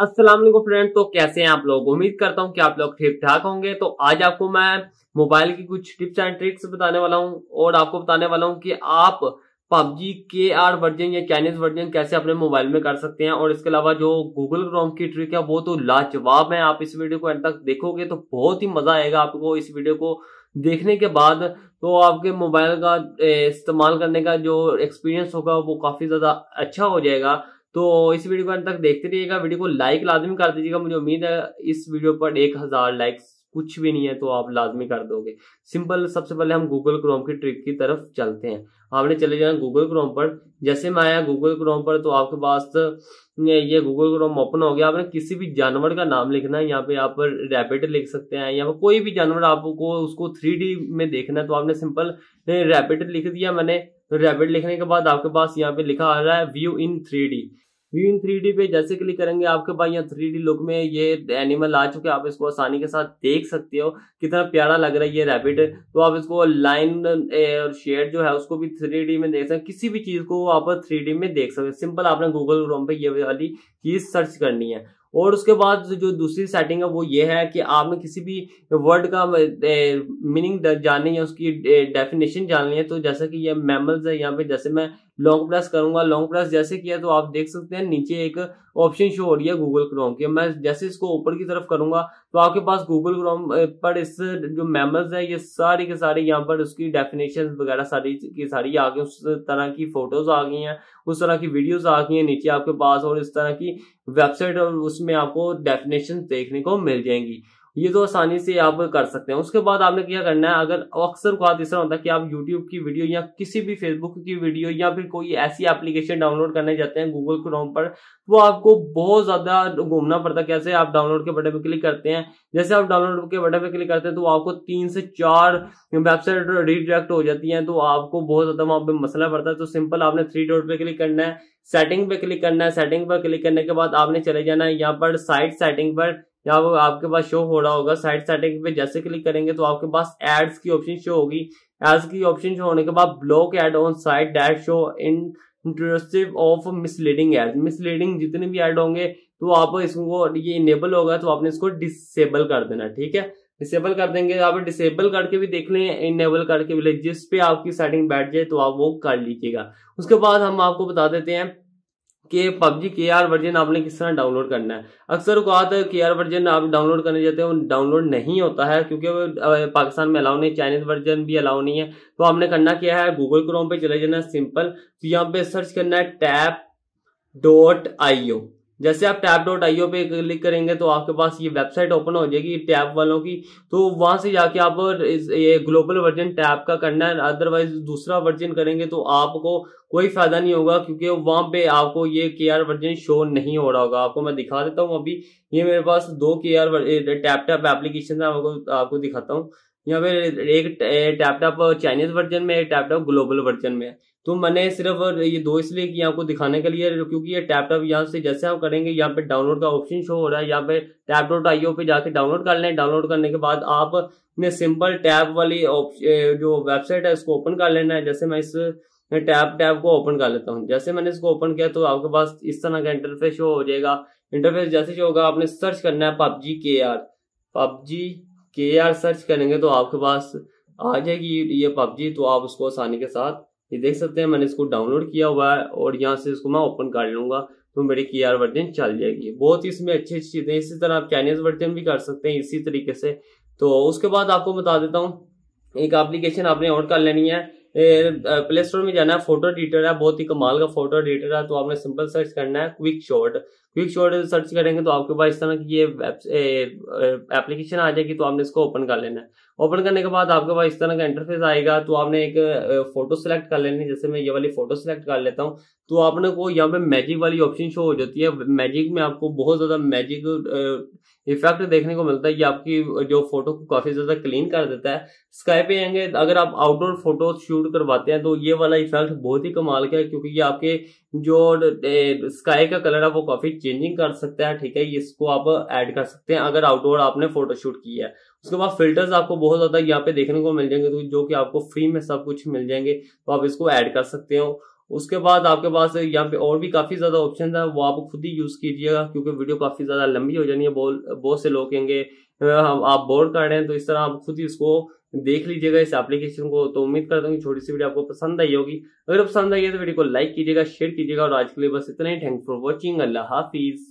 Aslam friend तो कैसे हैं आप लोग उम्मीद करता हूं कि आप लोग ठीक ठाक होंगे तो आज आपको मैं मोबाइल की कुछ टिप्स एंड ट्रिक्स बताने वाला हूं और आपको बताने वाला हूं कि आप पबजी के आर वर्जन या चाइनीज वर्जन कैसे अपने मोबाइल में कर सकते हैं और इसके अलावा जो गूगल क्रोम की ट्रिक है वो तो लाजवाब है आप इस वीडियो को एंड तक देखोगे तो बहुत ही मजा आएगा आपको इस वीडियो को देखने के बाद तो आपके मोबाइल का इस्तेमाल करने का जो एक्सपीरियंस होगा वो काफी ज्यादा अच्छा हो जाएगा तो इस वीडियो को अंत तक देखते रहिएगा वीडियो को लाइक लाजमी कर दीजिएगा मुझे उम्मीद है इस वीडियो पर एक हज़ार लाइक्स कुछ भी नहीं है तो आप लाजमी कर दोगे सिंपल सबसे पहले हम गूगल क्रोम की ट्रिक की तरफ चलते हैं आपने चले जाना गूगल क्रोम पर जैसे मैं आया गूगल क्रोम पर तो आपके पास ये गूगल क्रोम ओपन हो गया आपने किसी भी जानवर का नाम लिखना है यहाँ पे आप रैबिट लिख सकते हैं यहाँ पर कोई भी जानवर आपको उसको थ्री में देखना है तो आपने सिंपल रैबिट लिख दिया मैंने तो रैबिट लिखने के बाद आपके पास यहाँ पे लिखा आ रहा है view in three view in three पे जैसे क्लिक करेंगे आपके पास यहाँ थ्री लुक में ये एनिमल आ चुके हैं आप इसको आसानी के साथ देख सकते हो कितना प्यारा लग रहा है ये रैबिट तो आप इसको लाइन और शेड जो है उसको भी थ्री में देख सकते हैं किसी भी चीज को आप थ्री में देख सकते सिंपल आपने गूगल क्रोम पे ये वाली चीज सर्च करनी है और उसके बाद जो दूसरी सेटिंग है वो ये है कि आपने किसी भी वर्ड का मीनिंग जाननी है उसकी डेफिनेशन जाननी है तो जैसा कि ये मैमल्स है यहाँ पे जैसे मैं लॉन्ग प्रेस करूंगा लॉन्ग प्रेस जैसे किया तो आप देख सकते हैं नीचे एक ऑप्शन शो हो रही है गूगल क्रोम की मैं जैसे इसको ऊपर की तरफ करूंगा तो आपके पास गूगल क्रोम पर इस जो मेमर्स है ये सारे के सारे यहाँ पर उसकी डेफिनेशन वगैरह सारी की सारी आ गई उस तरह की फोटोज आ गई हैं उस तरह की वीडियोज आ गई हैं नीचे आपके पास और इस तरह की वेबसाइट और उसमें आपको डेफिनेशन देखने को मिल जाएंगी ये तो आसानी से आप कर सकते हैं उसके बाद आपने क्या करना है अगर अक्सर को इस तरह होता है कि आप यूट्यूब की वीडियो या किसी भी फेसबुक की वीडियो या फिर कोई ऐसी एप्लीकेशन डाउनलोड करने जाते हैं गूगल क्रोम पर तो आपको बहुत ज्यादा घूमना पड़ता है कैसे आप डाउनलोड के बटन पर क्लिक करते हैं जैसे आप डाउनलोड के बटन पर क्लिक करते हैं तो आपको तीन से चार वेबसाइट रिडायरेक्ट हो जाती है तो आपको बहुत ज्यादा वहां पर मसला पड़ता है तो सिंपल आपने थ्री डॉट पर क्लिक करना है सेटिंग पे क्लिक करना है सेटिंग पर क्लिक करने के बाद आपने चले जाना है यहाँ पर साइट सेटिंग पर यहाँ पर आपके पास शो हो रहा होगा साइड सेटिंग पे जैसे क्लिक करेंगे तो आपके पास एड्स की ऑप्शन शो होगी एड्स की ऑप्शन शो होने के बाद block ad on side that show in intrusive of misleading ad misleading जितने भी एड होंगे तो आप इसको ये इनेबल होगा तो आपने इसको डिसेबल कर देना ठीक है डिसेबल कर देंगे आप डिसेबल करके भी देख लें इनेबल करके भी जिस पे आपकी सेटिंग बैठ जाए तो आप वो कर लीजिएगा उसके बाद हम आपको बता देते हैं कि पबजी के आर वर्जन आपने किस तरह डाउनलोड करना है अक्सर को आता है के आर वर्जन आप डाउनलोड करने जाते हैं वो डाउनलोड नहीं होता है क्योंकि पाकिस्तान में अलाउ नहीं चाइनीज वर्जन भी अलाउ नहीं है तो आपने करना क्या है गूगल क्रोम पे चले जाना सिंपल तो यहाँ पे सर्च करना है टैप डॉट आईओ जैसे आप टैब डॉट आईओ पे क्लिक करेंगे तो आपके पास ये वेबसाइट ओपन हो जाएगी टैब वालों की तो वहां से जाके आप ये ग्लोबल वर्जन टैब का करना है अदरवाइज दूसरा वर्जन करेंगे तो आपको कोई फायदा नहीं होगा क्योंकि वहां पे आपको ये के आर वर्जन शो नहीं हो रहा होगा आपको मैं दिखा देता हूँ अभी ये मेरे पास दो के आर टैप टैप एप्लीकेशन है आपको आपको दिखाता हूँ यहाँ पे एक टैपटॉप चाइनीज वर्जन में एक टैपटॉप ग्लोबल वर्जन में है तो मैंने सिर्फ ये दो इसलिए किया आपको दिखाने के लिए क्योंकि ये टैपटॉप यहाँ से जैसे आप करेंगे यहाँ पे डाउनलोड का ऑप्शन शो हो रहा है यहाँ पे टैप डॉट आईओ पे जाके डाउनलोड कर लें डाउनलोड करने के बाद आप अपने सिंपल टैब वाली जो वेबसाइट है इसको ओपन कर लेना है जैसे मैं इस टैब टैब को ओपन कर लेता हूँ जैसे मैंने इसको ओपन किया तो आपके पास इस तरह का इंटरफेस शो हो जाएगा इंटरफेस जैसे शो होगा आपने सर्च करना है PUBG K R PUBG K R search करेंगे तो आपके पास आ जाएगी ये पबजी तो आप उसको आसानी के साथ ये देख सकते हैं मैंने इसको डाउनलोड किया हुआ है और यहाँ से इसको मैं ओपन कर लूंगा तो मेरी की आर वर्जन चल जाएगी बहुत ही इसमें अच्छी अच्छी चीज़ें इसी तरह आप चाइनीज़ वर्जन भी कर सकते हैं इसी तरीके से तो उसके बाद आपको बता देता हूँ एक एप्लीकेशन आपने और कर लेनी है प्ले स्टोर में जाना है फोटो एडिटर है बहुत ही कमाल का फोटो एडिटर है तो आपने सिंपल सर्च करना है quick shot quick shot search करेंगे तो आपके पास इस तरह की ये एप्लीकेशन आ जाएगी तो आपने इसको ओपन कर लेना है ओपन करने के बाद आपके पास इस तरह का इंटरफेस आएगा तो आपने एक फोटो सेलेक्ट कर लेनी जैसे मैं ये वाली फोटो सेलेक्ट कर लेता हूँ तो आपने को यहाँ पे मैजिक वाली ऑप्शन शो हो जाती है मैजिक में आपको बहुत ज़्यादा मैजिक इफेक्ट देखने को मिलता है ये आपकी जो फोटो को काफ़ी ज़्यादा क्लीन कर देता है स्काई पे आएंगे अगर आप आउटडोर फोटो शूट करवाते हैं तो ये वाला इफेक्ट बहुत ही कमाल का है क्योंकि ये आपके जो स्काई का कलर है वो काफ़ी चेंजिंग कर सकते हैं ठीक है इसको आप ऐड कर सकते हैं अगर आउटडोर आपने फोटोशूट किया है उसके बाद फिल्टर्स आपको बहुत ज्यादा यहाँ पे देखने को मिल जाएंगे तो जो कि आपको फ्री में सब कुछ मिल जाएंगे तो आप इसको ऐड कर सकते हो उसके बाद आपके पास यहाँ पे और भी काफी ज्यादा ऑप्शन है वो आप खुद ही यूज कीजिएगा क्योंकि वीडियो काफी ज्यादा लंबी हो जानी है बहुत से लोग कहेंगे आप बोर कर रहे हैं तो इस तरह आप खुद ही उसको देख लीजिएगा इस एप्लीकेशन को तो उम्मीद करता हूँ कि छोटी सी वीडियो आपको पसंद आई होगी अगर पसंद आई है तो वीडियो को लाइक कीजिएगा शेयर कीजिएगा और आज के लिए बस इतना ही थैंक फॉर वॉचिंग अल्लाह हाफिज